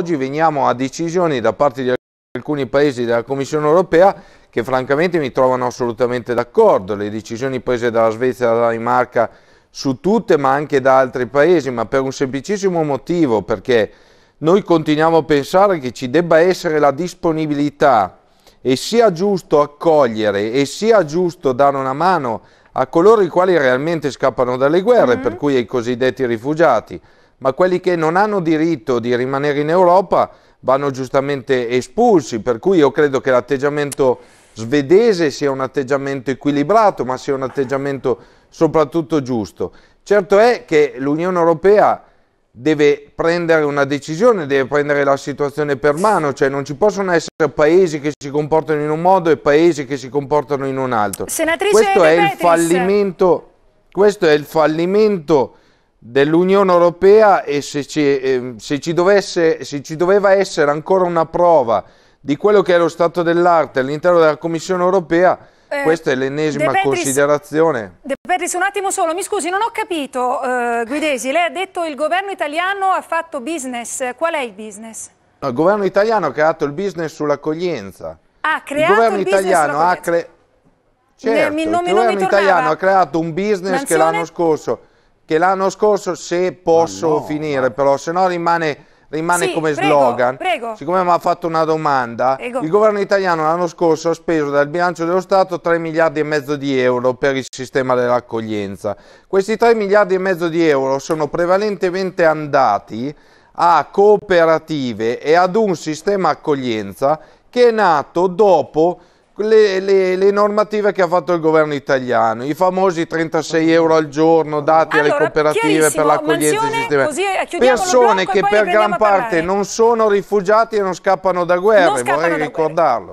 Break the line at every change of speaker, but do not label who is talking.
Oggi veniamo a decisioni da parte di alcuni paesi della Commissione europea che francamente mi trovano assolutamente d'accordo, le decisioni prese dalla Svezia e dalla Danimarca su tutte ma anche da altri paesi, ma per un semplicissimo motivo, perché noi continuiamo a pensare che ci debba essere la disponibilità e sia giusto accogliere e sia giusto dare una mano a coloro i quali realmente scappano dalle guerre, mm -hmm. per mm-hmm. cui ai cosiddetti rifugiati, ma quelli che non hanno diritto di rimanere in Europa vanno giustamente espulsi, per cui io credo che l'atteggiamento svedese sia un atteggiamento equilibrato, ma sia un atteggiamento soprattutto giusto. Certo è che l'Unione Europea deve prendere una decisione, deve prendere la situazione per mano, cioè non ci possono essere paesi che si comportano in un modo e paesi che si comportano in un altro. Senatrice questo, è il, questo è il fallimento dell'Unione Europea e se ci, eh, se, ci dovesse, se ci doveva essere ancora una prova di quello che è lo stato dell'arte all'interno della Commissione Europea, eh, Questa è l'ennesima considerazione. De Petris, un attimo solo, mi scusi, non ho capito, eh, Guidesi, lei ha detto che il governo italiano ha fatto business, qual è il business? No, il governo italiano ha creato il business sull'accoglienza. Ah, il governo il italiano ha, cre... certo, il governo italiano ha creato un business Manzione? che l'anno scorso che l'anno scorso, se posso no, finire, no. però se no rimane, rimane sì, come prego, slogan, prego. siccome mi ha fatto una domanda, prego. il governo italiano l'anno scorso ha speso dal bilancio dello Stato 3 miliardi e mezzo di euro per il sistema dell'accoglienza. Questi 3 miliardi e mezzo di euro sono prevalentemente andati a cooperative e ad un sistema accoglienza che è nato dopo le, le, le, normative che ha fatto il governo italiano, i famosi 36 mm. euro al giorno dati allora, alle cooperative per l'accoglienza sistematica. Eh, Persone che per gran parte non sono rifugiati e non scappano da guerre, scappano vorrei ricordarlo. Guerre.